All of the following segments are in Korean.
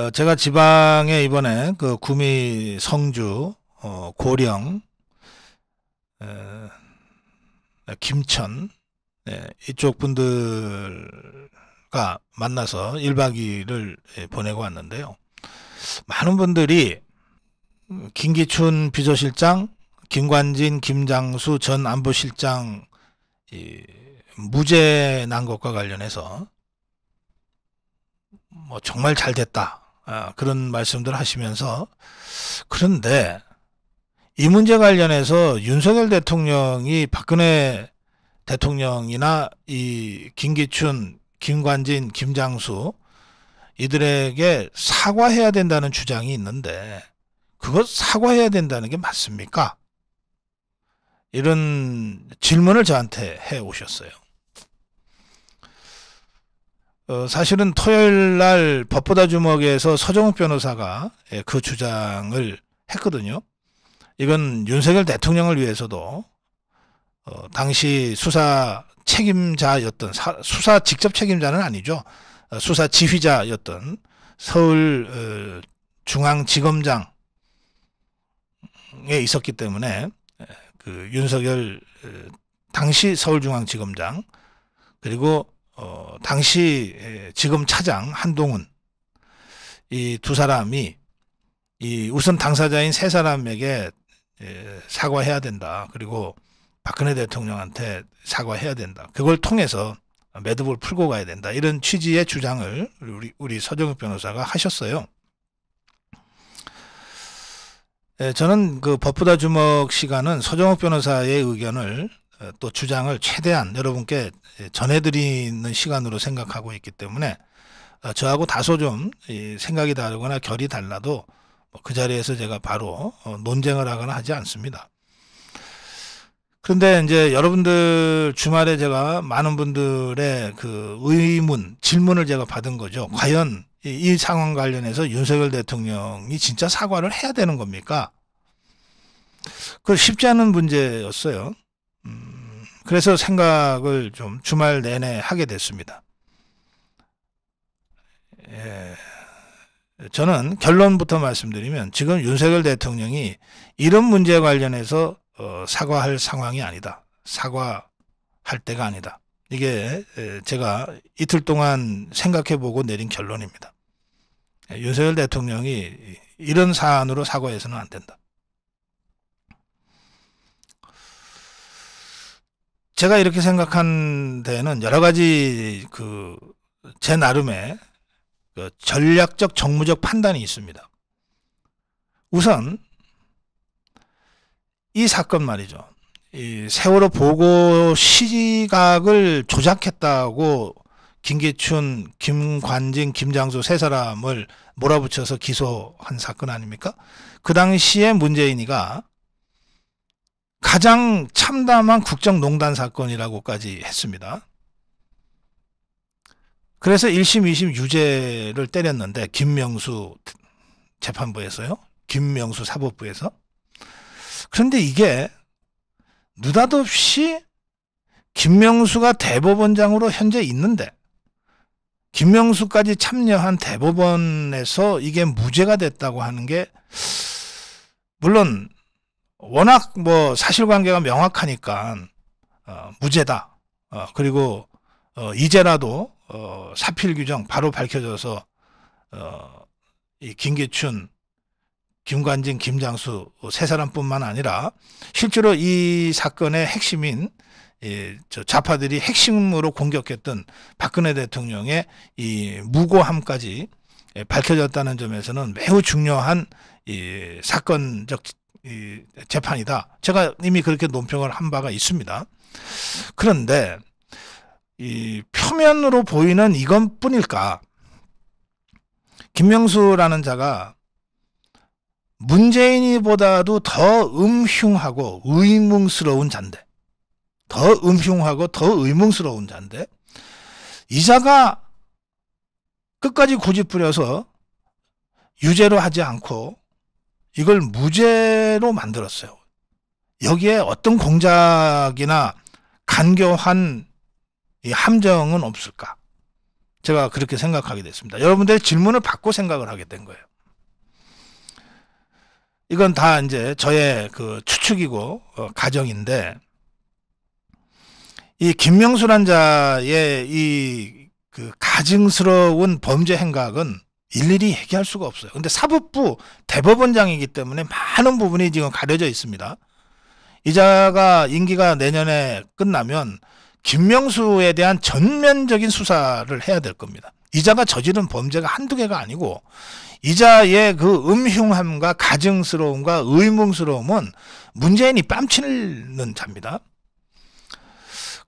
어, 제가 지방에 이번에 그 구미, 성주, 어, 고령, 에, 네, 김천 예, 이쪽 분들과 만나서 1박 2일을 예, 보내고 왔는데요. 많은 분들이 김기춘 비서실장, 김관진, 김장수 전 안보실장 이, 무죄 난 것과 관련해서 뭐 정말 잘 됐다. 아, 그런 말씀들 하시면서 그런데 이 문제 관련해서 윤석열 대통령이 박근혜 대통령이나 이 김기춘, 김관진, 김장수 이들에게 사과해야 된다는 주장이 있는데 그것 사과해야 된다는 게 맞습니까? 이런 질문을 저한테 해 오셨어요. 어, 사실은 토요일 날 법보다 주먹에서 서정욱 변호사가 예, 그 주장을 했거든요. 이건 윤석열 대통령을 위해서도 어, 당시 수사 책임자였던 사, 수사 직접 책임자는 아니죠. 어, 수사 지휘자였던 서울 어, 중앙지검장에 있었기 때문에 예, 그 윤석열 어, 당시 서울중앙지검장 그리고 어, 당시 지금 차장 한동훈 이 두 사람이 이 우선 당사자인 세 사람에게 사과해야 된다. 그리고 박근혜 대통령한테 사과해야 된다. 그걸 통해서 매듭을 풀고 가야 된다. 이런 취지의 주장을 우리, 우리 서정욱 변호사가 하셨어요. 예, 저는 그 법보다 주먹 시간은 서정욱 변호사의 의견을 어, 또 주장을 최대한 여러분께 전해드리는 시간으로 생각하고 있기 때문에 어, 저하고 다소 좀 생각이 다르거나 결이 달라도 뭐 그 자리에서 제가 바로 어, 논쟁을 하거나 하지 않습니다. 그런데 이제 여러분들 주말에 제가 많은 분들의 그 의문, 질문을 제가 받은 거죠. 과연 이, 상황 관련해서 윤석열 대통령이 진짜 사과를 해야 되는 겁니까? 그 쉽지 않은 문제였어요. 음, 그래서 생각을 좀 주말 내내 하게 됐습니다. 예, 저는 결론부터 말씀드리면 지금 윤석열 대통령이 이런 문제 관련해서 어, 사과할 상황이 아니다. 사과할 때가 아니다. 이게 제가 이틀 동안 생각해보고 내린 결론입니다. 예, 윤석열 대통령이 이런 사안으로 사과해서는 안 된다. 제가 이렇게 생각한 데는 여러 가지 그 제 나름의 그 전략적 정무적 판단이 있습니다. 우선 이 사건 말이죠. 이 세월호 보고 시각을 조작했다고 김기춘, 김관진, 김장수 세 사람을 몰아붙여서 기소한 사건 아닙니까? 그 당시에 문재인이가 가장 참담한 국정농단 사건이라고까지 했습니다. 그래서 1심, 2심 유죄를 때렸는데 김명수 재판부에서요. 김명수 사법부에서. 그런데 이게 느닷없이 김명수가 대법원장으로 현재 있는데 김명수까지 참여한 대법원에서 이게 무죄가 됐다고 하는 게 물론 워낙 뭐 사실관계가 명확하니까 어, 무죄다. 어, 그리고 어, 이제라도 어, 사필 규정 바로 밝혀져서 어, 이 김기춘, 김관진, 김장수 세 사람뿐만 아니라 실제로 이 사건의 핵심인 이, 저 좌파들이 핵심으로 공격했던 박근혜 대통령의 이 무고함까지 예, 밝혀졌다는 점에서는 매우 중요한 이 사건적 이 재판이다. 제가 이미 그렇게 논평을 한 바가 있습니다. 그런데 이 표면으로 보이는 이건뿐일까 김명수라는 자가 문재인이보다도 더 음흉하고 의문스러운 잔데 더 음흉하고 더 의문스러운 잔데 이 자가 끝까지 고집부려서 유죄로 하지 않고 이걸 무죄로 만들었어요. 여기에 어떤 공작이나 간교한 함정은 없을까? 제가 그렇게 생각하게 됐습니다. 여러분들의 질문을 받고 생각을 하게 된 거예요. 이건 다 이제 저의 그 추측이고 어, 가정인데 이 김명수란 자의 이 그 가증스러운 범죄 행각은 일일이 얘기할 수가 없어요. 근데 사법부 대법원장이기 때문에 많은 부분이 지금 가려져 있습니다. 이자가 임기가 내년에 끝나면 김명수에 대한 전면적인 수사를 해야 될 겁니다. 이자가 저지른 범죄가 한두 개가 아니고 이자의 그 음흉함과 가증스러움과 의문스러움은 문재인이 뺨치는 자입니다.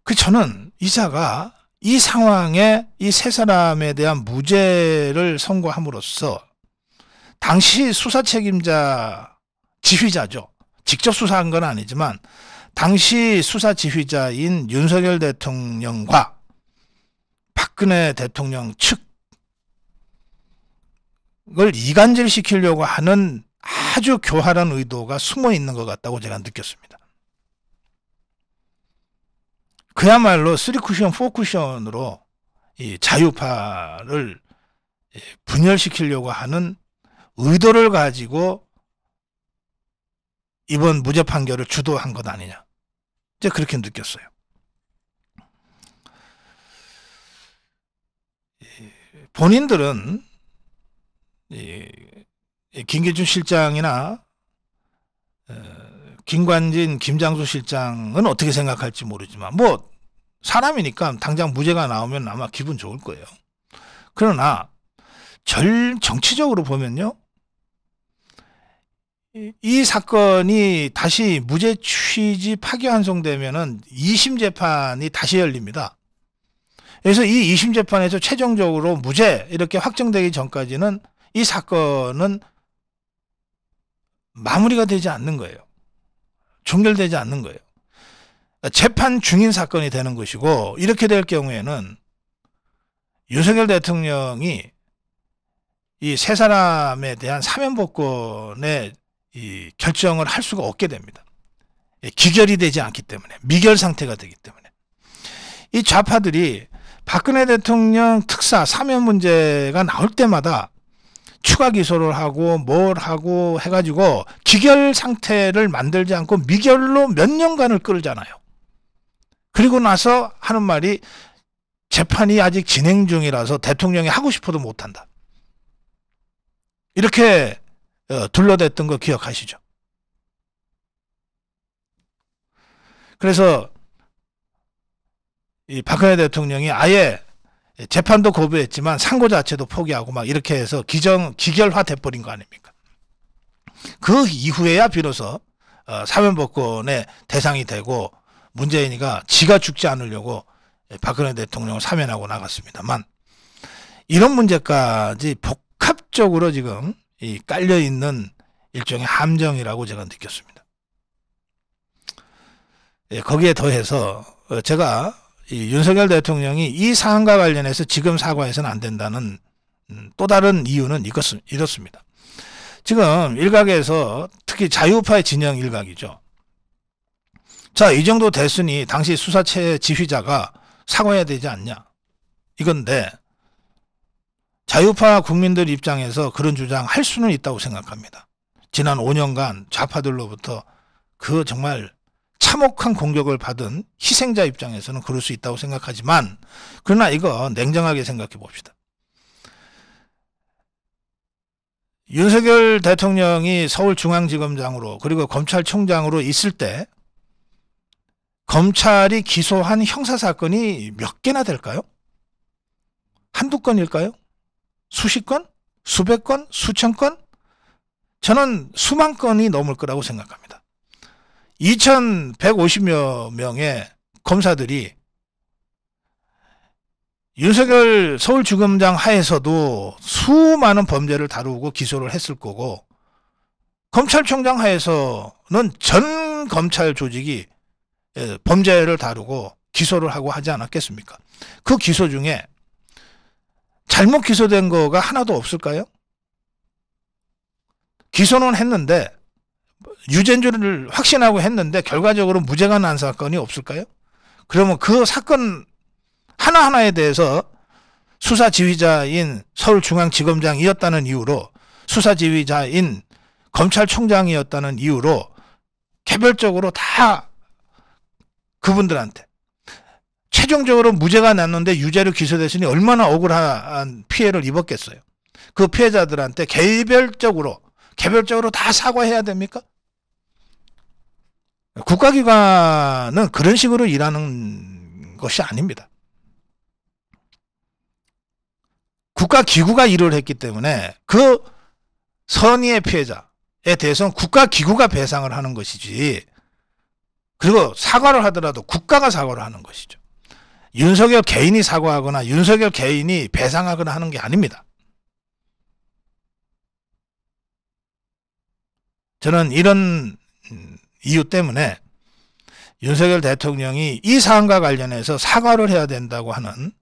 그 저는 이자가 이 상황에 이 세 사람에 대한 무죄를 선고함으로써 당시 수사 책임자 지휘자죠. 직접 수사한 건 아니지만 당시 수사 지휘자인 윤석열 대통령과 박근혜 대통령 측을 이간질시키려고 하는 아주 교활한 의도가 숨어 있는 것 같다고 제가 느꼈습니다. 그야말로 쓰리 쿠션, 포 쿠션으로 이 자유파를 분열시키려고 하는 의도를 가지고 이번 무죄 판결을 주도한 것 아니냐. 이제 그렇게 느꼈어요. 본인들은 김기준 실장이나 어, 김관진, 김장수 실장은 어떻게 생각할지 모르지만 뭐 사람이니까 당장 무죄가 나오면 아마 기분 좋을 거예요. 그러나 절 정치적으로 보면요. 이 사건이 다시 무죄 취지 파기 환송되면은 2심 재판이 다시 열립니다. 그래서 이 2심 재판에서 최종적으로 무죄 이렇게 확정되기 전까지는 이 사건은 마무리가 되지 않는 거예요. 종결되지 않는 거예요. 그러니까 재판 중인 사건이 되는 것이고 이렇게 될 경우에는 윤석열 대통령이 이 세 사람에 대한 사면복권의 이 결정을 할 수가 없게 됩니다. 예, 기결이 되지 않기 때문에 미결 상태가 되기 때문에 이 좌파들이 박근혜 대통령 특사 사면 문제가 나올 때마다 추가 기소를 하고 뭘 하고 해가지고 기결 상태를 만들지 않고 미결로 몇 년간을 끌잖아요. 그리고 나서 하는 말이 재판이 아직 진행 중이라서 대통령이 하고 싶어도 못한다. 이렇게 어, 둘러댔던 거 기억하시죠? 그래서 이 박근혜 대통령이 아예 예, 재판도 거부했지만 상고 자체도 포기하고 막 이렇게 해서 기정 기결화 돼버린 거 아닙니까? 그 이후에야 비로소 어, 사면복권의 대상이 되고 문재인이가 지가 죽지 않으려고 예, 박근혜 대통령을 사면하고 나갔습니다만 이런 문제까지 복합적으로 지금 깔려 있는 일종의 함정이라고 제가 느꼈습니다. 예, 거기에 더해서 어, 제가 이 윤석열 대통령이 이 사안과 관련해서 지금 사과해서는 안 된다는 음, 또 다른 이유는 이것, 이렇습니다. 지금 일각에서 특히 자유파의 진영 일각이죠. 자, 이 정도 됐으니 당시 수사체 지휘자가 사과해야 되지 않냐. 이건데 자유파 국민들 입장에서 그런 주장 할 수는 있다고 생각합니다. 지난 5년간 좌파들로부터 그 정말 참혹한 공격을 받은 희생자 입장에서는 그럴 수 있다고 생각하지만 그러나 이거 냉정하게 생각해 봅시다. 윤석열 대통령이 서울중앙지검장으로 그리고 검찰총장으로 있을 때 검찰이 기소한 형사사건이 몇 개나 될까요? 한두 건일까요? 수십 건? 수백 건? 수천 건? 저는 수만 건이 넘을 거라고 생각합니다. 2,150여 명의 검사들이 윤석열 서울중검장 하에서도 수많은 범죄를 다루고 기소를 했을 거고 검찰총장 하에서는 전 검찰 조직이 예, 범죄를 다루고 기소를 하고 하지 않았겠습니까? 그 기소 중에 잘못 기소된 거가 하나도 없을까요? 기소는 했는데 유죄인 줄을 확신하고 했는데 결과적으로 무죄가 난 사건이 없을까요? 그러면 그 사건 하나하나에 대해서 수사 지휘자인 서울중앙지검장이었다는 이유로 수사 지휘자인 검찰총장이었다는 이유로 개별적으로 다 그분들한테 최종적으로 무죄가 났는데 유죄로 기소됐으니 얼마나 억울한 피해를 입었겠어요. 그 피해자들한테 개별적으로 개별적으로 다 사과해야 됩니까? 국가기관은 그런 식으로 일하는 것이 아닙니다. 국가기구가 일을 했기 때문에 그 선의의 피해자에 대해서는 국가기구가 배상을 하는 것이지 그리고 사과를 하더라도 국가가 사과를 하는 것이죠. 윤석열 개인이 사과하거나 윤석열 개인이 배상하거나 하는 게 아닙니다. 저는 이런 이유 때문에 윤석열 대통령이 이 사안과 관련해서 사과를 해야 된다고 하는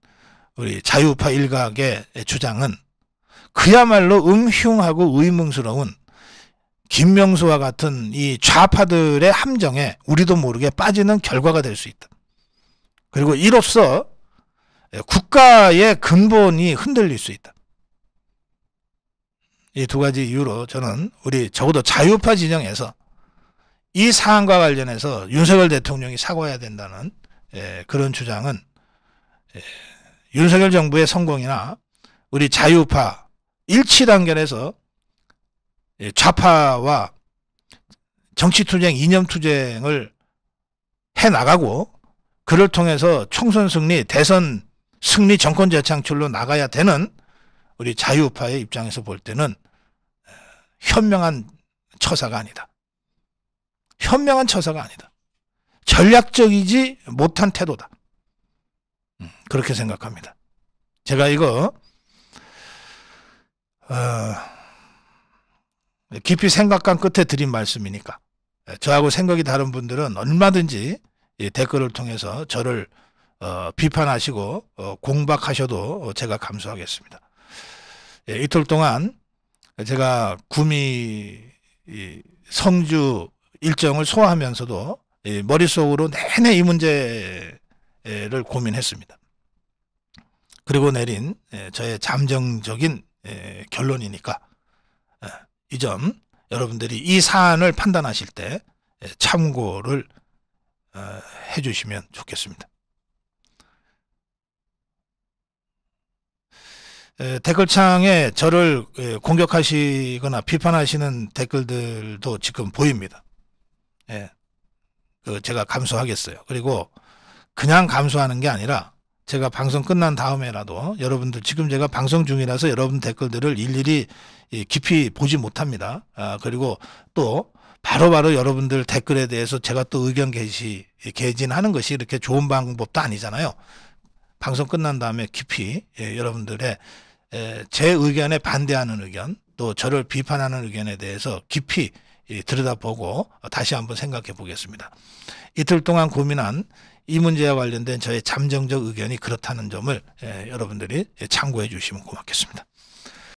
우리 자유파 일각의 주장은 그야말로 음흉하고 의문스러운 김명수와 같은 이 좌파들의 함정에 우리도 모르게 빠지는 결과가 될 수 있다. 그리고 이로써 국가의 근본이 흔들릴 수 있다. 이 두 가지 이유로 저는 우리 적어도 자유파 진영에서 이 사안과 관련해서 윤석열 대통령이 사과해야 된다는 예, 그런 주장은 예, 윤석열 정부의 성공이나 우리 자유파 일치 단결에서 예, 좌파와 정치투쟁, 이념투쟁을 해나가고 그를 통해서 총선 승리, 대선 승리, 정권 재창출로 나가야 되는 우리 자유파의 입장에서 볼 때는 예, 현명한 처사가 아니다. 현명한 처사가 아니다. 전략적이지 못한 태도다. 음, 그렇게 생각합니다. 제가 이거 어, 깊이 생각한 끝에 드린 말씀이니까 예, 저하고 생각이 다른 분들은 얼마든지 댓글을 통해서 저를 어, 비판하시고 어, 공박하셔도 제가 감수하겠습니다. 예, 이틀 동안 제가 구미 성주 일정을 소화하면서도 머릿속으로 내내 이 문제를 고민했습니다. 그리고 내린 예, 저의 잠정적인 예, 결론이니까 예, 이점 여러분들이 이 사안을 판단하실 때 참고를 어, 해 주시면 좋겠습니다. 댓글창에 저를 공격하시거나 비판하시는 댓글들도 지금 보입니다. 예. 그 제가 감수하겠어요. 그리고 그냥 감수하는 게 아니라 제가 방송 끝난 다음에라도 여러분들 지금 제가 방송 중이라서 여러분 댓글들을 일일이 깊이 보지 못합니다. 아, 그리고 또 바로바로 바로 여러분들 댓글에 대해서 제가 또 의견 게시 개진하는 것이 이렇게 좋은 방법도 아니잖아요. 방송 끝난 다음에 깊이 예, 여러분들의 예, 제 의견에 반대하는 의견 또 저를 비판하는 의견에 대해서 깊이 예, 들여다보고 다시 한번 생각해 보겠습니다. 이틀 동안 고민한 이 문제와 관련된 저의 잠정적 의견이 그렇다는 점을 예, 여러분들이 참고해 주시면 고맙겠습니다.